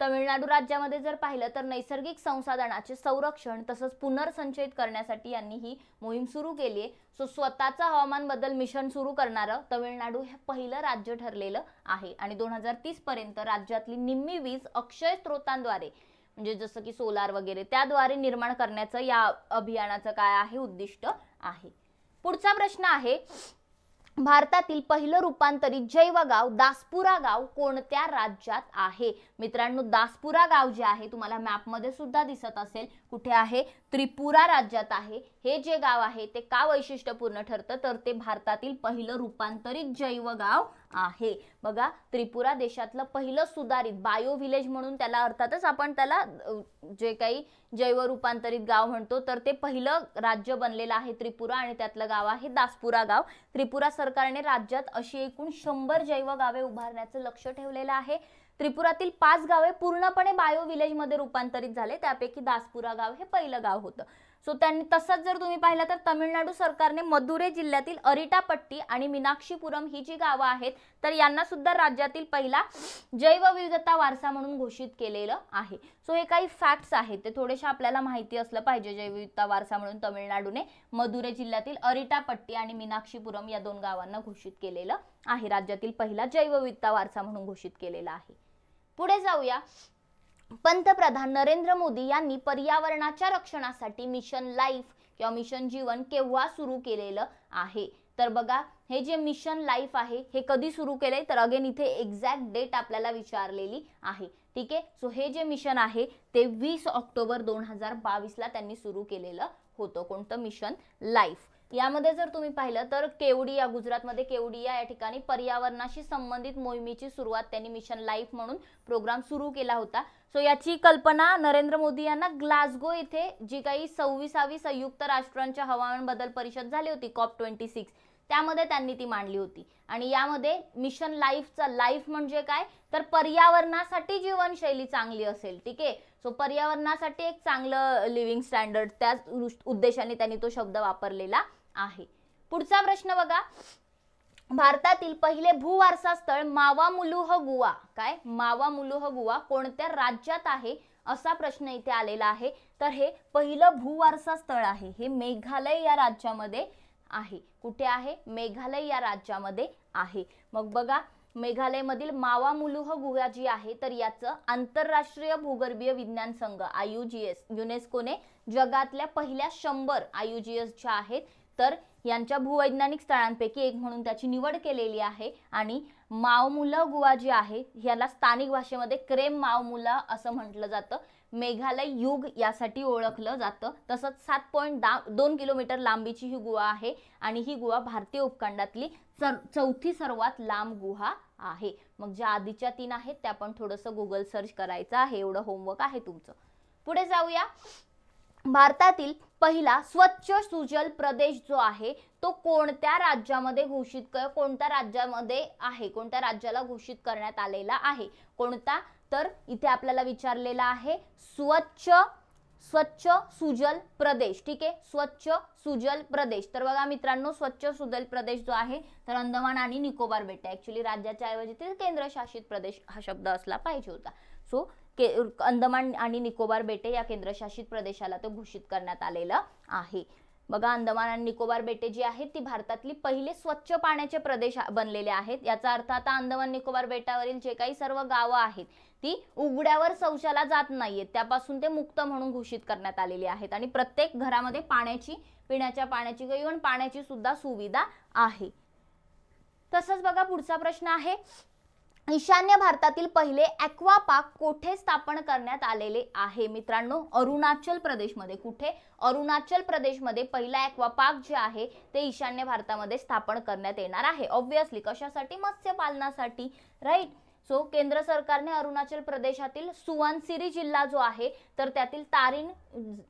तमिळनाडू राज्यामध्ये जर पाहिलं तर नैसर्गिक संसाधनाचे संरक्षण तसंच पुनर्संचयित करण्यासाठी यांनी ही मोहीम सुरू केली आहे सो स्वतःचं हवामान बदल मिशन सुरू करणारं तमिळनाडू हे पहिलं राज्य ठरलेलं आहे आणि दोन हजार पर्यंत राज्यातली निम्मी वीज अक्षय स्रोतांद्वारे म्हणजे जसं की सोलार वगैरे त्याद्वारे निर्माण करण्याचं या अभियानाचं काय आहे उद्दिष्ट आहे पुढचा प्रश्न आहे भारतातील पहिलं रूपांतरित जैव गाव दासपुरा गाव कोणत्या राज्यात आहे मित्रांनो दासपुरा गाव जे आहे तुम्हाला मॅपमध्ये सुद्धा दिसत असेल कुठे आहे त्रिपुरा राज्यात आहे हे जे गाव आहे ते का वैशिष्ट्यपूर्ण ठरतं तर ते भारतातील पहिलं रूपांतरित जैव आहे बघा त्रिपुरा देशातलं पहिलं सुधारित बायो विलेज म्हणून त्याला अर्थातच आपण त्याला जे काही जैव रूपांतरित गाव म्हणतो तर ते पहिलं राज्य बनलेलं आहे त्रिपुरा आणि त्यातलं गाव आहे दासपुरा गाव त्रिपुरा सरकारने राज्यात अशी एकूण शंभर जैव गावे उभारण्याचं लक्ष ठेवलेलं आहे त्रिपुरातील पाच गावे पूर्णपणे बायो व्हिलेजमध्ये रूपांतरित झाले त्यापैकी दासपुरा गाव हे पहिलं गाव होतं सो त्यांनी तसंच जर तुम्ही पाहिलं तर तमिळनाडू सरकारने मदुरे जिल्ह्यातील अरिटापट्टी आणि मीनाक्षीपुरम ही जी गावं आहेत तर यांना सुद्धा राज्यातील पहिला जैवविविधता वारसा म्हणून घोषित केलेलं आहे सो हे काही फॅक्ट्स आहेत ते थोडेसे आपल्याला माहिती असलं पाहिजे जैवविविधता वारसा म्हणून तमिळनाडूने मदुरे जिल्ह्यातील अरिटापट्टी आणि मीनाक्षीपुरम या दोन गावांना घोषित केलेलं आहे राज्यातील पहिला जैवविविधता वारसा म्हणून घोषित केलेला आहे पुढे जाऊया पंतप्रधान नरेंद्र मोदी यांनी पर्यावरणाच्या रक्षणासाठी मिशन लाईफ किंवा मिशन जीवन केव्हा सुरू केलेलं आहे तर बघा हे जे मिशन लाईफ आहे हे कधी सुरू केले तर अगेन इथे एक्झॅक्ट डेट आपल्याला विचारलेली आहे ठीक आहे सो हे जे मिशन आहे ते वीस ऑक्टोबर दोन हजार बावीसला त्यांनी सुरू केलेलं होतं कोणतं मिशन लाईफ यामध्ये जर तुम्ही पाहिलं तर केवडिया गुजरातमध्ये केवडिया या ठिकाणी पर्यावरणाशी संबंधित मोहिमेची सुरुवात त्यांनी मिशन लाईफ म्हणून प्रोग्राम सुरू केला होता सो याची कल्पना नरेंद्र मोदी यांना ग्लासगो येथे जी काही सव्वीसावी संयुक्त राष्ट्रांच्या हवामान बदल परिषद झाली होती कॉप ट्वेंटी सिक्स त्यामध्ये त्यांनी ती मांडली होती आणि यामध्ये मिशन लाईफचा लाईफ म्हणजे काय तर पर्यावरणासाठी जीवनशैली चांगली असेल ठीक आहे सो पर्यावरणासाठी एक चांगलं लिव्हिंग स्टँडर्ड त्याच उद्देशाने त्यांनी तो शब्द वापरलेला आहे पुढचा प्रश्न बघा भारतातील पहिले भूवारसा स्थळ मावा मुलुह गुवा काय मावा मुलुह गुवा कोणत्या राज्यात आहे असा प्रश्न इथे आलेला आहे तर हे पहिलं भूवारसा स्थळ आहे हे मेघालय या राज्यामध्ये आहे कुठे आहे मेघालय या राज्यामध्ये आहे मग बघा मेघालयमधील मावा मुलुह गुहा जी आहे तर याचं आंतरराष्ट्रीय भूगर्भीय विज्ञान संघ आयुजीएस युनेस्कोने जगातल्या पहिल्या शंभर आयुजीएस ज्या आहेत तर यांच्या भूवैज्ञानिक स्थळांपैकी एक म्हणून त्याची निवड केलेली आहे आणि मावमुला गुहा जी आहे याला स्थानिक भाषेमध्ये क्रेम मावमुला असं म्हटलं जातं मेघालय युग यासाठी ओळखलं जातं तसंच सात पॉईंट दोन किलोमीटर लांबीची ही गुहा आहे आणि ही गुहा भारतीय उपखंडातली चौथी सर्वात लांब गुहा आहे मग ज्या आधीच्या तीन आहेत त्या पण थोडंसं गुगल सर्च करायचं आहे एवढं होमवर्क आहे तुमचं पुढे जाऊया भारतातील पहिला स्वच्छ सुजल प्रदेश जो आहे तो कोणत्या राज्यामध्ये घोषित कोणत्या राज्यामध्ये आहे कोणत्या राज्याला घोषित करण्यात आलेला आहे कोणता तर इथे आपल्याला विचारलेला आहे स्वच्छ स्वच्छ सुजल प्रदेश ठीक आहे स्वच्छ सुजल प्रदेश तर बघा मित्रांनो स्वच्छ सुजल प्रदेश जो आहे तर अंदमान आणि निकोबार बेटा ऍक्च्युली राज्याच्या ऐवजी केंद्रशासित प्रदेश हा शब्द असला पाहिजे होता सो के अंदमान आणि निकोबार बेटे या केंद्रशासित प्रदेशाला तो घोषित करण्यात आलेलं आहे बघा अंदमान आणि निकोबार बेटे जी आहेत ती भारतातली पहिले स्वच्छ पाण्याचे प्रदेश बनलेले आहेत याचा अर्थ आता अंदमान निकोबार बेटावरील जे काही सर्व गावं आहेत ती उघड्यावर शौचाला जात नाहीयेत त्यापासून ते मुक्त म्हणून घोषित करण्यात आलेले आहेत आणि प्रत्येक घरामध्ये पाण्याची पिण्याच्या पाण्याची इव्हन पाण्याची सुद्धा सुविधा आहे तसंच बघा पुढचा प्रश्न आहे ईशान्य भारतातील पहिले ॲक्वा पार्क कोठे स्थापन करण्यात आलेले आहे मित्रांनो अरुणाचल प्रदेशमध्ये कुठे अरुणाचल प्रदेशमध्ये पहिला ॲक्वा पार्क जे आहे ते ईशान्य भारतामध्ये स्थापन करण्यात येणार आहे ऑब्व्हियसली कशासाठी मत्स्यपालनासाठी राईट सो केंद्र सरकारने अरुणाचल प्रदेशातील सुवानसिरी जिल्हा जो आहे तर त्यातील तारीन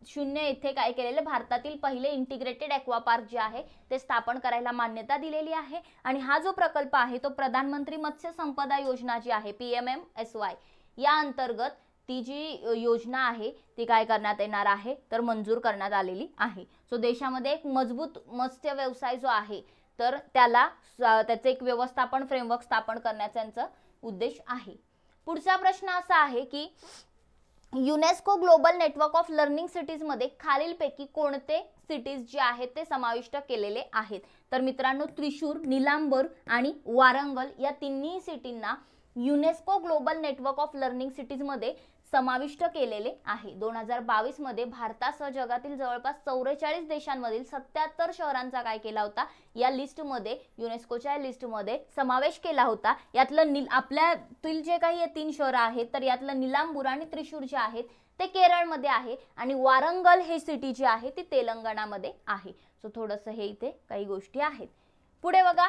शून्य येथे काय केलेले भारतातील पहिले इंटिग्रेटेड एक्वा पार्क जे आहे ते स्थापन करायला मान्यता दिलेली आहे आणि हा जो प्रकल्प आहे तो प्रधानमंत्री मत्स्य संपदा योजना जी आहे P M M S Y या अंतर्गत ती जी योजना आहे ती काय करण्यात येणार आहे तर मंजूर करण्यात आलेली आहे सो देशामध्ये एक मजबूत मत्स्य व्यवसाय जो आहे तर त्याला त्याचे एक व्यवस्थापन फ्रेमवर्क स्थापन करण्याचं उद्देश आहे पुढचा प्रश्न असा आहे की UNESCO global network of learning cities मध्ये खालीलपैकी कोणते सिटीज जे आहेत ते समाविष्ट केलेले आहेत तर मित्रांनो त्रिशूर निलांबर आणि वारंगल या तिन्ही सिटींना UNESCO global network of learning cities मध्ये समाविष्ट केलेले आहे दोन हजार बावीस मध्ये भारतासह जगातील जवळपास चौवेचाळीस देशांमधील सत्याहत्तर शहरांचा काय केला होता या लिस्टमध्ये युनेस्कोच्या लिस्टमध्ये समावेश केला होता यातलं निल आपल्यातील जे काही तीन शहरं आहेत तर यातलं निलांबूर आणि त्रिशूर जे आहेत ते केरळमध्ये आहे आणि वारंगल हे सिटी जी आहे ती तेलंगणामध्ये आहे सो थोडस हे इथे काही गोष्टी आहेत पुढे बघा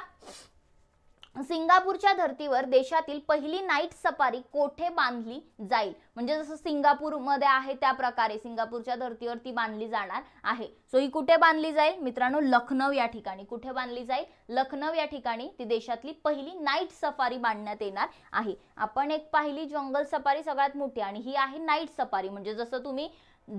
सिंगापूरच्या धर्तीवर देशातील पहिली नाईट सफारी कोठे बांधली जाईल म्हणजे जसं सिंगापूरमध्ये आहे त्या प्रकारे सिंगापूरच्या धर्तीवर ती बांधली जाणार आहे सो ही कुठे बांधली जाईल मित्रांनो लखनौ या ठिकाणी कुठे बांधली जाईल लखनौ या ठिकाणी ती देशातली पहिली नाईट सफारी बांधण्यात येणार आहे आपण एक पाहिली जंगल सफारी सगळ्यात मोठी आणि ही आहे नाईट सफारी म्हणजे जसं तुम्ही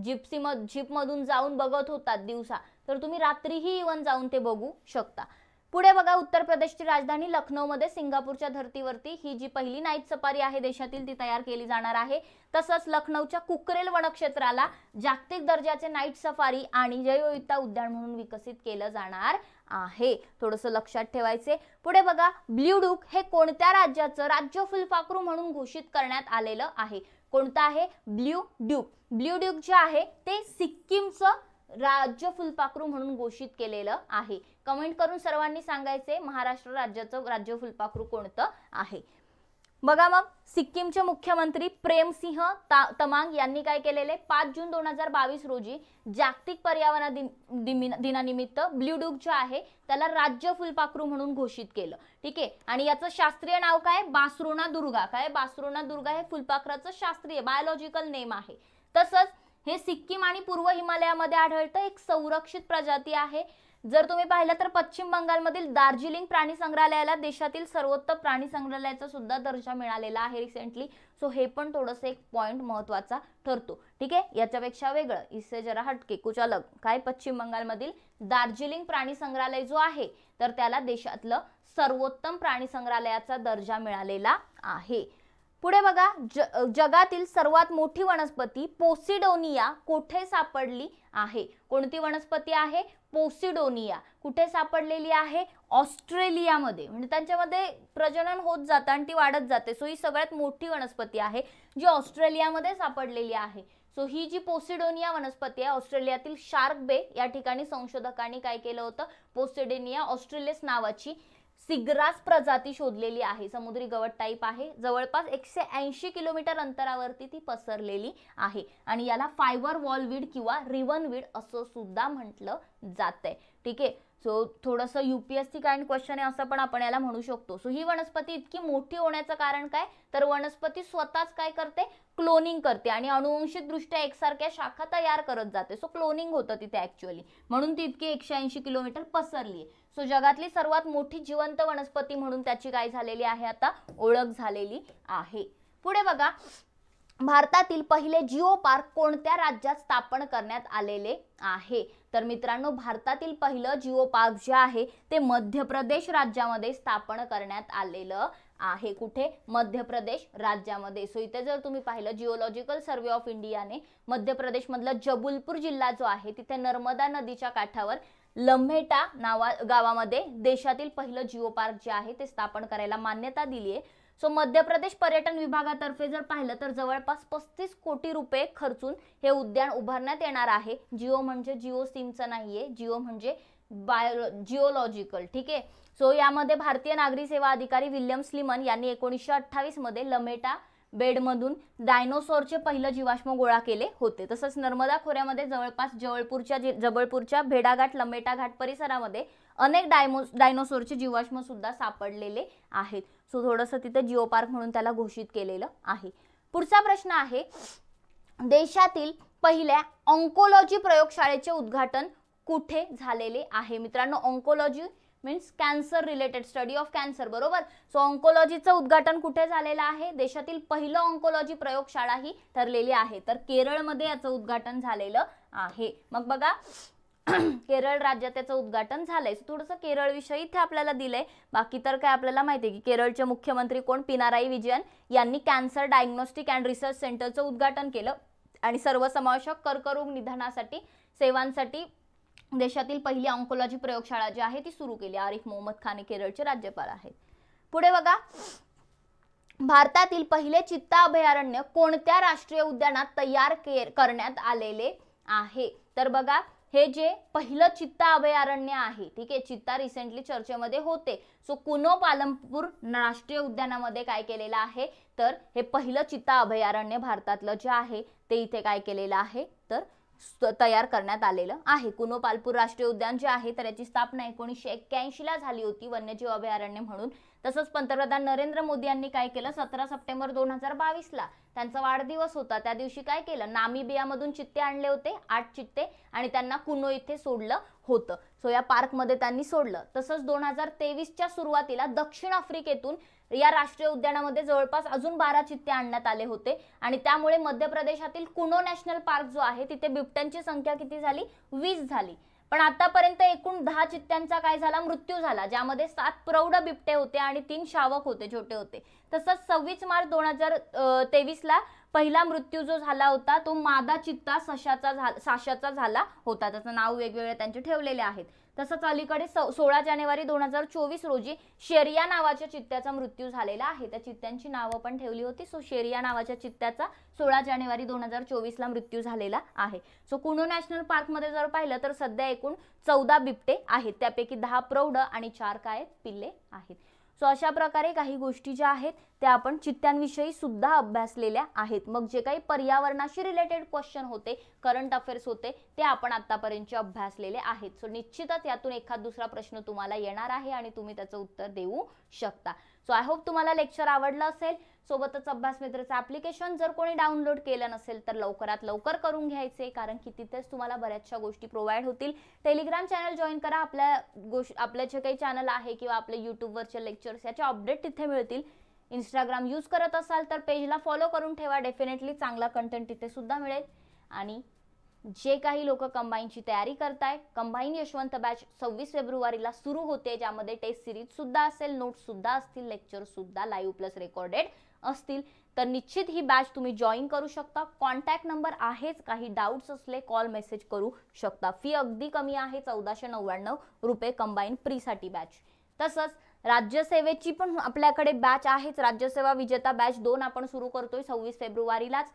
जिप्सी म मधून जाऊन बघत होतात दिवसा तर तुम्ही रात्रीही इवन जाऊन ते बघू शकता पुढे बघा उत्तर प्रदेशची राजधानी लखनौमध्ये सिंगापूरच्या धर्तीवरती ही जी पहिली नाईट सफारी आहे देशातील ती तयार केली जाणार आहे तसंच लखनौच्या कुकरेल वनक्षेत्राला जागतिक दर्जाचे नाईट सफारी आणि जैवविधता उद्यान म्हणून विकसित केलं जाणार आहे थोडंसं लक्षात ठेवायचे पुढे बघा डुक हे कोणत्या राज्याचं राज्य फुलपाखरू म्हणून घोषित करण्यात आलेलं आहे कोणतं आहे ब्ल्यू ड्यूक ब्ल्यू ड्यूक जे आहे ते सिक्कीमचं राज्य फुलपाखरू म्हणून घोषित केलेलं आहे कमेंट करून सर्वांनी सांगायचे महाराष्ट्र राज्याचं राज्य फुलपाखरू कोणतं आहे बघा मग सिक्कीमचे मुख्यमंत्री प्रेमसिंह तमांग यांनी काय केलेले पाच जून दोन हजार बावीस रोजी जागतिक पर्यावरण दिन दिनानिमित्त ब्ल्यूडूक जे आहे त्याला राज्य फुलपाखरू म्हणून घोषित केलं ठीक आहे आणि याचं शास्त्रीय नाव काय बासरोना दुर्गा काय बासरोना दुर्गा हे फुलपाखराचं शास्त्रीय बायोलॉजिकल नेम आहे तसंच हे सिक्कीम आणि पूर्व हिमालयामध्ये आढळतं एक संरक्षित प्रजाती आहे जर तुम्ही पाहिलं तर पश्चिम बंगालमधील दार्जिलिंग प्राणी संग्रहालयाला देशातील सर्वोत्तम प्राणी संग्रहालयाचा सुद्धा दर्जा मिळालेला आहे रिसेंटली सो हे पण थोडंसं एक पॉईंट महत्वाचा ठरतो ठीक आहे याच्यापेक्षा वेगळं इसे जरा हटके कुचालक अलग काय पश्चिम बंगालमधील दार्जिलिंग प्राणी संग्रहालय जो आहे तर त्याला देशातलं सर्वोत्तम प्राणी संग्रहालयाचा दर्जा मिळालेला आहे पुढे बघा ज जगातील सर्वात मोठी वनस्पती पोसिडोनिया कुठे सापडली आहे कोणती वनस्पती आहे पोसिडोनिया कुठे सापडलेली आहे ऑस्ट्रेलियामध्ये म्हणजे त्यांच्यामध्ये प्रजनन होत जातं आणि ती वाढत जाते सो ही सगळ्यात मोठी वनस्पती आहे जी ऑस्ट्रेलियामध्ये सापडलेली आहे सो ही जी पोसिडोनिया वनस्पती आहे ऑस्ट्रेलियातील शार्क बे या ठिकाणी संशोधकांनी काय केलं होतं पोसिडोनिया ऑस्ट्रेलियस नावाची सिग्रास प्रजाती शोधलेली आहे समुद्री गवत टाईप आहे जवळपास एकशे ऐंशी किलोमीटर अंतरावरती ती पसरलेली आहे आणि याला फायबर विड किंवा विड असं सुद्धा म्हटलं आहे ठीक आहे सो थोडंसं U P S C question आहे असं पण आपण याला म्हणू शकतो सो ही वनस्पती इतकी मोठी होण्याचं कारण काय तर वनस्पती स्वतःच काय करते क्लोनिंग करते आणि अनुवंशिकदृष्ट्या एकसारख्या शाखा तयार करत जाते सो क्लोनिंग होतं तिथे ऍक्च्युअली म्हणून ती इतकी एकशे ऐंशी किलोमीटर पसरली आहे सो जगातली सर्वात मोठी जिवंत वनस्पती म्हणून त्याची काय झालेली आहे आता ओळख झालेली आहे पुढे बघा भारतातील पहिले जिओ पार्क कोणत्या राज्यात स्थापन करण्यात आलेले आहे तर मित्रांनो भारतातील पहिलं जिओ पार्क जे आहे ते मध्य प्रदेश राज्यामध्ये स्थापन करण्यात आलेलं आहे कुठे मध्य प्रदेश राज्यामध्ये सो इथे जर तुम्ही पाहिलं जिओलॉजिकल सर्वे ऑफ इंडियाने मध्य मधला जबलपूर जिल्हा जो आहे तिथे नर्मदा नदीच्या काठावर लंभेटा नावा गावामध्ये देशातील पहिलं जिओ पार्क जे आहे ते स्थापन करायला मान्यता दिली आहे सो मध्य प्रदेश पर्यटन विभागातर्फे जर पाहिलं तर जवळपास पस्तीस कोटी रुपये खर्चून हे उद्यान उभारण्यात येणार आहे जिओ म्हणजे जिओ सिमचं नाहीये जिओ म्हणजे बायो जिओलॉजिकल ठीक आहे सो यामध्ये भारतीय नागरी सेवा अधिकारी विल्यम स्लिमन यांनी एकोणीसशे अठ्ठावीसमध्ये लमेटा बेडमधून डायनोसॉरचे पहिलं जीवाश्म गोळा केले होते तसंच नर्मदा खोऱ्यामध्ये जवळपास जवळपूरच्या जबळपूरच्या भेडाघाट लंबेटाघाट परिसरामध्ये अनेक डायमो डायनोसॉरचे जीवाश्म सुद्धा सापडलेले आहेत सो थोडंसं तिथं जिओ पार्क म्हणून त्याला घोषित केलेलं आहे पुढचा प्रश्न आहे देशातील पहिल्या ऑन्कोलॉजी प्रयोगशाळेचे उद्घाटन कुठे झालेले आहे मित्रांनो oncology means cancer related study of cancer बरोबर सो ऑन्कोलॉजीचं उद्घाटन कुठे झालेलं आहे देशातील पहिलं ऑन्कोलॉजी प्रयोगशाळा ही ठरलेली आहे तर केरळमध्ये याचं उद्घाटन झालेलं आहे मग बघा केरळ राज्यात त्याचं उद्घाटन झालंय थोडंसं विषय इथे आपल्याला दिलंय बाकी तर काय आपल्याला माहिती आहे की केरळचे मुख्यमंत्री कोण पिनाराई विजयन यांनी कॅन्सर डायग्नोस्टिक अँड रिसर्च सेंटरचं उद्घाटन केलं आणि सर्वसमावेशक कर्करोग निधनासाठी सेवांसाठी देशातील पहिली ऑन्कोलॉजी प्रयोगशाळा जी आहे ती सुरू केली आरिफ मोहम्मद खान केरळचे राज्यपाल आहेत पुढे बघा भारतातील पहिले चित्ता अभयारण्य कोणत्या राष्ट्रीय उद्यानात तयार करण्यात आलेले आहे तर बघा हे जे पहिलं चित्ता अभयारण्य आहे ठीक आहे चित्ता रिसेंटली चर्चेमध्ये होते सो कुनो पालमपूर राष्ट्रीय उद्यानामध्ये काय केलेलं आहे तर हे पहिलं चित्ता अभयारण्य भारतातलं जे आहे ते इथे काय केलेलं आहे तर तयार करण्यात आलेलं आहे कुनो पालपूर राष्ट्रीय उद्यान जे आहे तर याची स्थापना एकोणीसशे एक्क्याऐंशीला झाली होती वन्यजीव अभयारण्य म्हणून तसंच पंतप्रधान नरेंद्र मोदी यांनी काय केलं सतरा सप्टेंबर दोन हजार बावीसला त्यांचा वाढदिवस होता त्या दिवशी काय केलं नामिबियामधून चित्ते आणले होते आठ चित्ते आणि त्यांना कुनो इथे सोडलं होतं सो या पार्कमध्ये त्यांनी सोडलं तसंच दोन हजार तेवीसच्या सुरुवातीला दक्षिण आफ्रिकेतून या राष्ट्रीय उद्यानामध्ये जवळपास अजून बारा चित्ते आणण्यात आले होते आणि त्यामुळे मध्य प्रदेशातील कुनो नॅशनल पार्क जो आहे तिथे बिबट्यांची संख्या किती झाली वीस झाली पण आतापर्यंत एकूण दहा चित्त्यांचा काय झाला मृत्यू झाला ज्यामध्ये सात प्रौढ बिबटे होते आणि तीन शावक होते छोटे होते तसंच सव्वीस मार्च दोन हजार तेवीसला पहिला मृत्यू जो झाला होता तो मादा चित्ता सशाचा झाला साशाचा झाला होता त्याचं नाव वेगवेगळे त्यांचे ठेवलेले आहेत तसंच अलीकडे सोळा जानेवारी दोन हजार चोवीस रोजी शेरिया नावाच्या चित्त्याचा मृत्यू झालेला आहे त्या चित्त्यांची नावं पण ठेवली होती सो शेरिया नावाच्या चित्त्याचा सोळा जानेवारी दोन हजार चोवीसला मृत्यू झालेला आहे सो कुनो नॅशनल पार्कमध्ये जर पाहिलं तर सध्या एकूण चौदा बिबटे आहेत त्यापैकी दहा प्रौढ आणि चार काय पिल्ले आहेत सो अशा प्रकारे काही गोष्टी ज्या आहेत त्या आपण चित्त्यांविषयी सुद्धा अभ्यासलेल्या आहेत मग जे काही पर्यावरणाशी रिलेटेड क्वेश्चन होते करंट अफेअर्स होते ते आपण आतापर्यंत अभ्यासलेले आहेत सो निश्चितच यातून एखाद दुसरा प्रश्न तुम्हाला येणार आहे आणि तुम्ही त्याचं उत्तर देऊ शकता सो आय होप तुम्हाला लेक्चर आवडलं असेल सोबतच अभ्यास मित्राचं ॲप्लिकेशन जर कोणी डाउनलोड केलं नसेल तर लवकरात लवकर करून घ्यायचे कारण की तिथेच तुम्हाला बऱ्याचशा गोष्टी प्रोव्हाइड होतील टेलिग्राम चॅनल जॉईन करा आपल्या गोष्ट आपल्या जे काही चॅनल आहे किंवा आपल्या यूट्यूबवरचे लेक्चर्स याचे अपडेट तिथे मिळतील इंस्टाग्राम यूज करत असाल तर पेजला फॉलो करून ठेवा डेफिनेटली चांगला कंटेंट तिथे सुद्धा मिळेल आणि जे काही लोक कंबाईनची तयारी करताय कंबाईन यशवंत बॅच सव्वीस फेब्रुवारीला सुरू होते ज्यामध्ये टेस्ट सिरीज सुद्धा असेल नोट सुद्धा असतील लेक्चर सुद्धा लाईव्ह प्लस रेकॉर्डेड असतील तर निश्चित ही बॅच तुम्ही जॉईन करू शकता कॉन्टॅक्ट नंबर आहेच काही डाऊट्स असले कॉल मेसेज करू शकता फी अगदी कमी आहे चौदाशे नव्याण्णव रुपये कंबाईन साठी बॅच तसंच राज्यसेवेची पण आपल्याकडे बॅच आहेच राज्यसेवा विजेता बॅच दोन आपण सुरू करतोय सव्वीस फेब्रुवारीलाच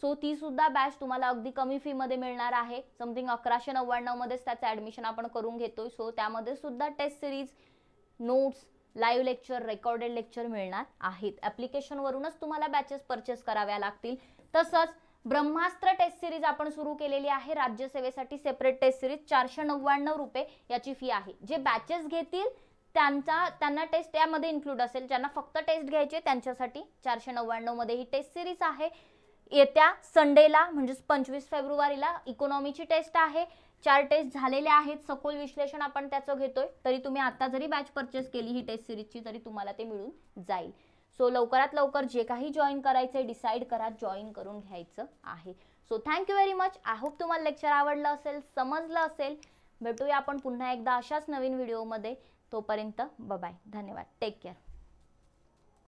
सो ती सुद्धा बॅच तुम्हाला अगदी कमी फी मध्ये मिळणार आहे समथिंग अकराशे मध्येच त्याचं ऍडमिशन आपण करून घेतोय सो त्यामध्ये सुद्धा test series notes live lecture recorded lecture मिळणार आहेत ॲप्लिकेशनवरूनच तुम्हाला बॅचेस परचेस कराव्या लागतील तसंच ब्रह्मास्त्र टेस्ट सिरीज आपण सुरू केलेली आहे राज्यसेवेसाठी सेपरेट टेस्ट सिरीज चारशे नव्याण्णव रुपये याची फी आहे जे बॅचेस घेतील त्यांचा त्यांना टेस्ट यामध्ये इन्क्लूड असेल ज्यांना फक्त टेस्ट घ्यायचे त्यांच्यासाठी चारशे मध्ये ही टेस्ट सिरीज आहे येत्या संडेला म्हणजेच पंचवीस फेब्रुवारीला इकॉनॉमीची टेस्ट आहे चार टेस्ट झालेल्या आहेत सखोल विश्लेषण आपण त्याचं घेतोय तरी तुम्ही आता जरी बॅच परचेस केली ही टेस्ट सिरीजची तरी तुम्हाला ते मिळून जाईल सो लवकरात लवकर जे काही जॉईन करायचं डिसाईड करा जॉईन करून घ्यायचं आहे so thank you very much I hope तुम्हाला लेक्चर आवडलं असेल समजलं असेल भेटूया आपण पुन्हा एकदा अशाच नवीन व्हिडिओमध्ये तोपर्यंत बाय धन्यवाद टेक केअर